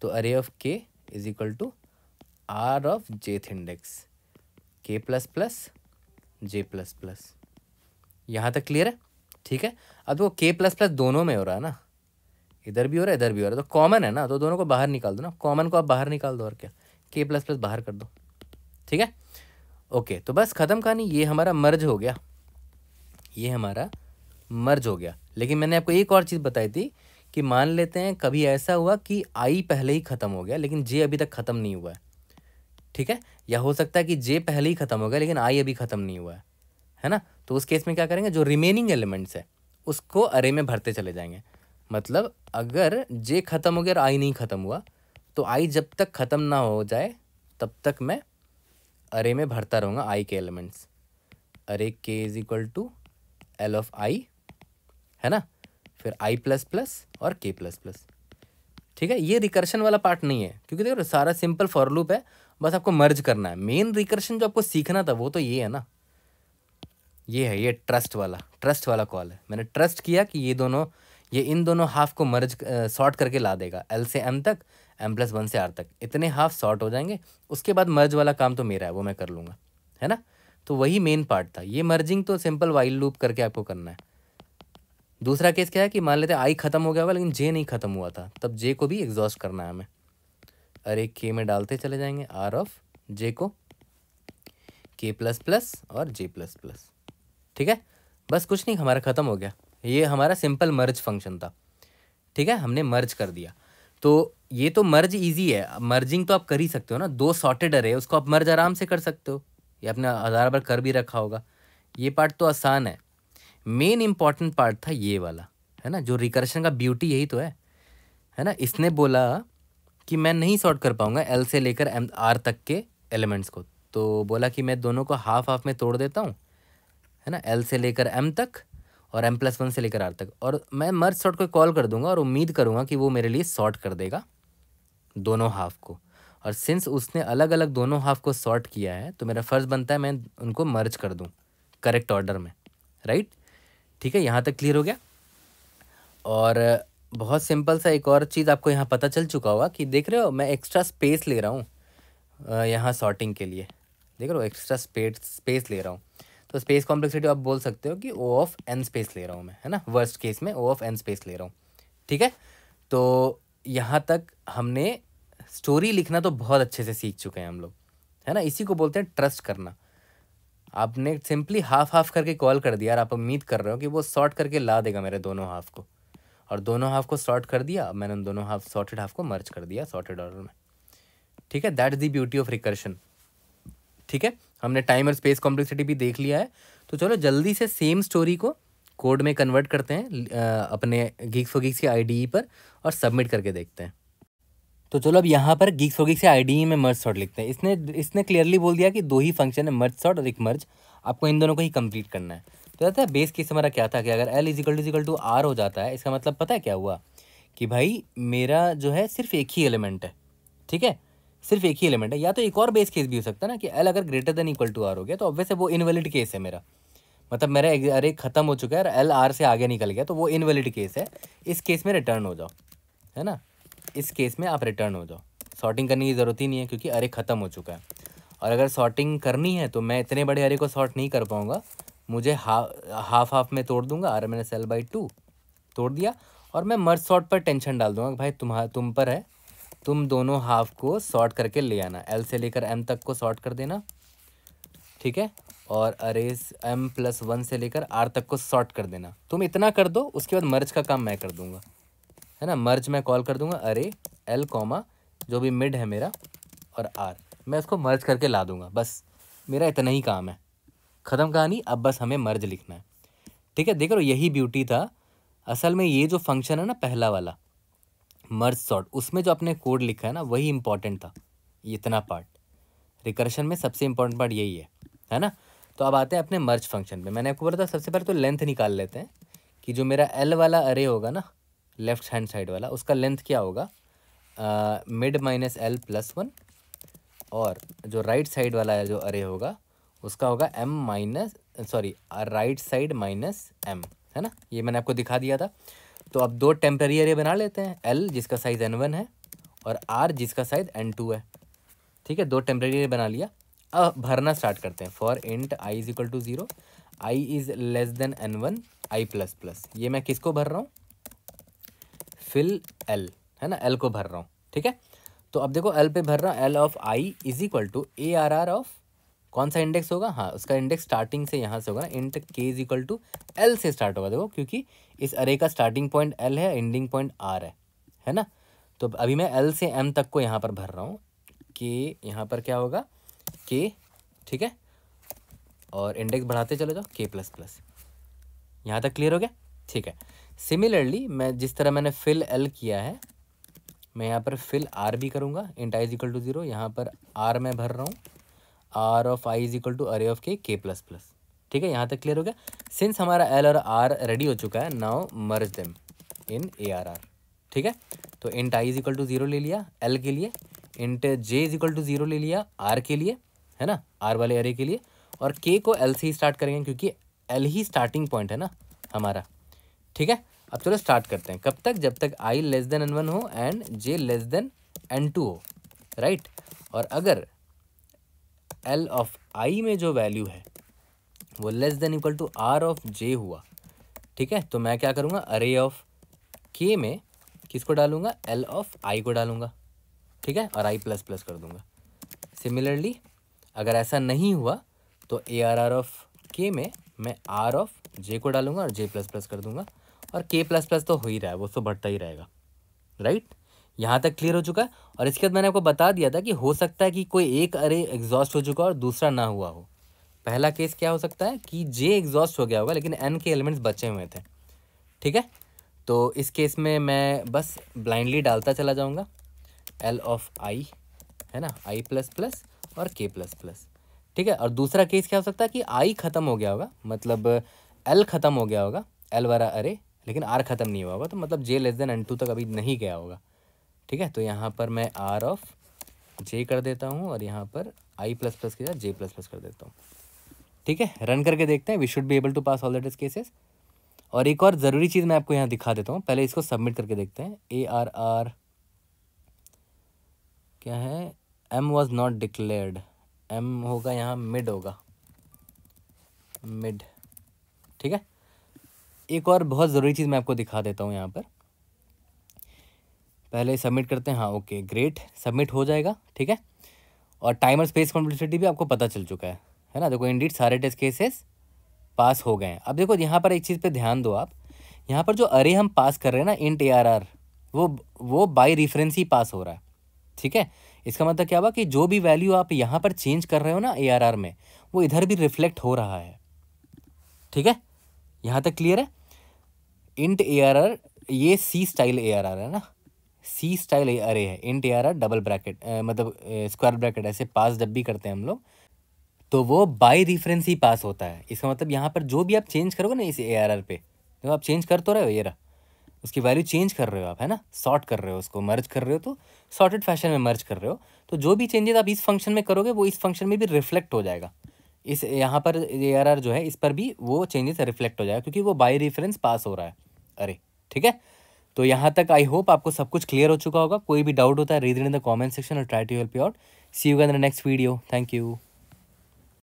तो array of K is equal to R of jth index K plus plus J plus plus यहाँ तक क्लियर है ठीक है अब वो के प्लस प्लस दोनों में हो रहा है ना इधर भी हो रहा है इधर भी हो रहा है तो कॉमन है ना तो दोनों को बाहर निकाल दो ना कॉमन को आप बाहर निकाल दो और क्या के प्लस प्लस बाहर कर दो ठीक है ओके तो बस ख़त्म कहानी ये हमारा मर्ज हो गया ये हमारा मर्ज हो गया लेकिन मैंने आपको एक और चीज़ बताई थी कि मान लेते हैं कभी ऐसा हुआ कि आई पहले ही ख़त्म हो गया लेकिन जे अभी तक ख़त्म नहीं हुआ है ठीक है या हो सकता है कि जे पहले ही ख़त्म हो गया लेकिन आई अभी ख़त्म नहीं हुआ है है ना तो उस केस में क्या करेंगे जो रिमेनिंग एलिमेंट्स है उसको अरे में भरते चले जाएंगे मतलब अगर जे ख़त्म हो गया और आई नहीं ख़त्म हुआ तो आई जब तक ख़त्म ना हो जाए तब तक मैं अरे में भरता रहूँगा आई के elements array K is equal to L of I है ना फिर आई प्लस प्लस और के प्लस प्लस ठीक है ये रिकर्शन वाला पार्ट नहीं है क्योंकि देखो सारा सिंपल फॉर लूप है बस आपको मर्ज करना है मेन रिकर्शन जो आपको सीखना था वो तो ये है ना ये है ये ट्रस्ट वाला ट्रस्ट वाला कॉल है मैंने ट्रस्ट किया कि ये दोनों ये इन दोनों हाफ को मर्ज सॉर्ट करके ला देगा एल से एम तक एम प्लस वन से आर तक इतने हाफ शॉर्ट हो जाएंगे उसके बाद मर्ज वाला काम तो मेरा है वो मैं कर लूँगा है ना तो वही मेन पार्ट था ये मर्जिंग तो सिंपल वाइल लूप करके आपको करना है दूसरा केस क्या है कि मान लेते आई ख़त्म हो गया हुआ लेकिन जे नहीं ख़त्म हुआ था तब जे को भी एग्जॉस्ट करना है हमें अरे के में डालते चले जाएंगे आर ऑफ जे को के प्लस प्लस और जे प्लस प्लस ठीक है बस कुछ नहीं हमारा ख़त्म हो गया ये हमारा सिंपल मर्ज फंक्शन था ठीक है हमने मर्ज कर दिया तो ये तो मर्ज इजी है मर्जिंग तो आप कर ही सकते हो ना दो सॉर्टेड अरे उसको आप मर्ज आराम से कर सकते हो ये आपने हज़ार बार कर भी रखा होगा ये पार्ट तो आसान है मेन इम्पॉर्टेंट पार्ट था ये वाला है ना जो रिकर्शन का ब्यूटी यही तो है है ना इसने बोला कि मैं नहीं सॉर्ट कर पाऊँगा एल से लेकर एम आर तक के एलिमेंट्स को तो बोला कि मैं दोनों को हाफ हाफ में तोड़ देता हूँ है ना एल से लेकर एम तक और एम प्लस वन से लेकर आर तक और मैं मर्ज शॉट को कॉल कर दूंगा और उम्मीद करूँगा कि वो मेरे लिए शॉर्ट कर देगा दोनों हाफ को और सिंस उसने अलग अलग दोनों हाफ को शॉर्ट किया है तो मेरा फ़र्ज़ बनता है मैं उनको मर्ज कर दूँ करेक्ट ऑर्डर में राइट ठीक है यहाँ तक क्लियर हो गया और बहुत सिंपल सा एक और चीज़ आपको यहाँ पता चल चुका होगा कि देख रहे हो मैं एक्स्ट्रा स्पेस ले रहा हूँ यहाँ शॉर्टिंग के लिए देख रहे हो एक्स्ट्रा स्पेस स्पेस ले रहा हूँ तो स्पेस कॉम्प्लेक्सिटी आप बोल सकते हो कि ओ ऑफ एन स्पेस ले रहा हूँ मैं है ना वर्स्ट केस में ओ ऑफ एन स्पेस ले रहा हूँ ठीक है तो यहाँ तक हमने स्टोरी लिखना तो बहुत अच्छे से सीख चुके हैं हम लोग है ना इसी को बोलते हैं ट्रस्ट करना आपने सिंपली हाफ हाफ करके कॉल कर दिया और आप उम्मीद कर रहे हो कि वो शॉर्ट करके ला देगा मेरे दोनों हाफ को और दोनों हाफ को शॉर्ट कर दिया मैंने उन दोनों हाफ सॉर्टेड हाफ को मर्ज कर दिया सॉर्टेड ऑर्डर में ठीक है that is the beauty of recursion ठीक है हमने टाइम और स्पेस कॉम्प्लेक्सिटी भी देख लिया है तो चलो जल्दी से सेम स्टोरी को कोड में कन्वर्ट करते हैं अपने गीक्स फॉर गीक्स के आई e पर और सबमिट करके देखते हैं तो चलो अब यहाँ पर गीक्स फॉर गीक्स के आई e में मर्ज शॉट लिखते हैं इसने इसने क्लियरली बोल दिया कि दो ही फंक्शन है मर्ज शॉट और एक मर्ज आपको इन दोनों को ही कंप्लीट करना है तो जाता है बेस केस हमारा क्या था कि अगर L is equal to is equal to R हो जाता है इसका मतलब पता है क्या हुआ कि भाई मेरा जो है सिर्फ एक ही एलिमेंट है ठीक है सिर्फ एक ही एलिमेंट है या तो एक और बेस केस भी हो सकता है ना कि एल अगर greater than equal to R हो गया तो ऑब्वियस वो इनवैलिड केस है मेरा मतलब मेरा अरे ख़त्म हो चुका है और एल आर से आगे निकल गया तो वो इनवैलिड केस है इस केस में रिटर्न हो जाओ है ना इस केस में आप रिटर्न हो जाओ सॉर्टिंग करने की ज़रूरत ही नहीं है क्योंकि अरे ख़त्म हो चुका है और अगर सॉर्टिंग करनी है तो मैं इतने बड़े अरे को सॉर्ट नहीं कर पाऊँगा मुझे हा, हाफ हाफ में तोड़ दूंगा आर मैंने सेल बाई टू तोड़ दिया और मैं मर्ज सॉर्ट पर टेंशन डाल दूंगा भाई तुम्हारा तुम पर है तुम दोनों हाफ को शॉर्ट करके ले आना एल से लेकर एम तक को शॉर्ट कर देना ठीक है और अरे एम प्लस वन से लेकर आर तक को शॉर्ट कर देना तुम इतना कर दो उसके बाद मर्ज का काम मैं कर दूंगा है ना मर्ज मैं कॉल कर दूंगा अरे एल कॉमा जो भी मिड है मेरा और आर मैं उसको मर्ज करके ला दूंगा बस मेरा इतना ही काम है ख़त्म कहानी अब बस हमें मर्ज लिखना है ठीक है देख लो यही ब्यूटी था असल में ये जो फंक्शन है ना पहला वाला मर्ज सॉर्ट उसमें जो आपने कोड लिखा है ना वही इंपॉर्टेंट था इतना पार्ट रिकर्शन में सबसे इंपॉर्टेंट पार्ट यही है है ना तो अब आते हैं अपने मर्ज फंक्शन पे मैंने आपको बोला था सबसे पहले तो लेंथ निकाल लेते हैं कि जो मेरा एल वाला अरे होगा ना लेफ्ट हैंड साइड वाला उसका लेंथ क्या होगा mid minus L plus one और जो राइट साइड वाला जो अरे होगा उसका होगा M minus sorry right side minus M है ना ये मैंने आपको दिखा दिया था तो अब दो टेम्प्रेरी एरिया बना लेते हैं एल जिसका साइज़ एन वन है और आर जिसका साइज़ एन टू है ठीक है दो टेम्प्रेरी एरिया बना लिया अब भरना स्टार्ट करते हैं for int I is equal to zero I is less than N one I plus plus ये मैं किसको भर रहा हूँ फिल एल है ना एल को भर रहा हूँ ठीक है तो अब देखो एल पे भर रहा हूँ L of I is equal to A R R of कौन सा इंडेक्स होगा हाँ उसका इंडेक्स स्टार्टिंग से यहाँ से होगा int K is equal to L से स्टार्ट होगा देखो क्योंकि इस अरे का स्टार्टिंग पॉइंट एल है एंडिंग पॉइंट आर है है ना तो अभी मैं एल से एम तक को यहाँ पर भर रहा हूँ के यहाँ पर क्या होगा के ठीक है और इंडेक्स बढ़ाते चले जाओ के प्लस प्लस यहाँ तक क्लियर हो गया ठीक है सिमिलरली मैं जिस तरह मैंने फिल एल किया है मैं यहाँ पर फिल आर भी करूँगा इंटाइज इक्वल टू ज़ीरो यहाँ पर आर मैं भर रहा हूँ R of I is equal to array of K K plus plus ठीक है यहाँ तक क्लियर हो गया सिंस हमारा एल और आर रेडी हो चुका है now merge them in A R R ठीक है तो int I is equal to zero ले लिया एल के लिए int J is equal to zero ले लिया आर के लिए है ना आर वाले अरे के लिए और के को एल से ही स्टार्ट करेंगे क्योंकि एल ही स्टार्टिंग पॉइंट है ना हमारा ठीक है अब चलो स्टार्ट करते हैं कब तक जब तक I less than N one हो and J less than N two हो राइट और अगर एल ऑफ आई में जो वैल्यू है वो less than equal to R of J हुआ ठीक है तो मैं क्या करूँगा अरे ऑफ के में किसको डालूंगा एल ऑफ आई को डालूंगा ठीक है और आई प्लस प्लस कर दूंगा सिमिलरली अगर ऐसा नहीं हुआ तो ए आर आर ऑफ के में मैं आर ऑफ जे को डालूंगा और जे प्लस प्लस कर दूंगा और के प्लस प्लस तो हो ही रहा है वो तो बढ़ता ही रहेगा राइट यहाँ तक क्लियर हो चुका है और इसके बाद मैंने आपको बता दिया था कि हो सकता है कि कोई एक अरे एग्जॉस्ट हो चुका और दूसरा ना हुआ हो पहला केस क्या हो सकता है कि जे एग्जॉस्ट हो गया होगा लेकिन एन के एलिमेंट्स बचे हुए थे ठीक है तो इस केस में मैं बस ब्लाइंडली डालता चला जाऊँगा एल ऑफ आई है ना आई प्लस प्लस और के प्लस प्लस ठीक है और दूसरा केस क्या हो सकता है कि आई ख़त्म हो गया होगा मतलब एल ख़त्म हो गया होगा एल वाला अरे लेकिन आर ख़त्म नहीं हुआ होगा तो मतलब J less than N two तक अभी नहीं गया होगा ठीक है तो यहाँ पर मैं आर ऑफ जे कर देता हूँ और यहाँ पर आई प्लस प्लस के साथ जे प्लस प्लस कर देता हूँ ठीक है रन करके देखते हैं we should be able to pass all the is cases और एक और ज़रूरी चीज़ मैं आपको यहाँ दिखा देता हूँ पहले इसको सबमिट करके देखते हैं ए आर आर क्या है M was not declared M होगा यहाँ मिड होगा मिड ठीक है एक और बहुत ज़रूरी चीज़ मैं आपको दिखा देता हूँ यहाँ पर पहले सबमिट करते हैं हाँ ओके ग्रेट सबमिट हो जाएगा ठीक है और टाइमर स्पेस कॉम्प्लिसिटी भी आपको पता चल चुका है है ना देखो इंडीड सारे टेस्ट केसेस पास हो गए हैं अब देखो यहाँ पर एक चीज़ पे ध्यान दो आप यहाँ पर जो अरे हम पास कर रहे हैं ना इंट ए वो वो बाई रिफरेंस ही पास हो रहा है ठीक है इसका मतलब क्या हुआ कि जो भी वैल्यू आप यहाँ पर चेंज कर रहे हो ना ए में वो इधर भी रिफ्लेक्ट हो रहा है ठीक है यहाँ तक क्लियर है इंट ए ये सी स्टाइल ए है ना सी स्टाइल अरे है int R R double bracket मतलब स्क्वायर ब्रैकेट ऐसे पास जब भी करते हैं हम लोग तो वो बाय रिफरेंस ही पास होता है इसका मतलब यहाँ पर जो भी आप चेंज करोगे ना इस ए आर आर पे तो आप चेंज कर तो रहे हो ये रहा उसकी वैल्यू चेंज कर रहे हो आप है ना सॉर्ट कर रहे हो उसको मर्ज कर रहे हो तो सॉर्टेड फैशन में मर्ज कर रहे हो तो जो भी चेंजेस आप इस फंक्शन में करोगे वो इस फंक्शन में भी रिफ्लेक्ट हो जाएगा इस यहाँ पर ए आर आर जो है इस पर भी वो चेंजेस रिफ्लेक्ट हो जाएगा क्योंकि वो बाई रिफरेंस पास हो रहा है अरे ठीक है तो यहाँ तक आई होप आपको सब कुछ क्लियर हो चुका होगा कोई भी डाउट होता है read in the comment section और try to help you out see you in the next video thank you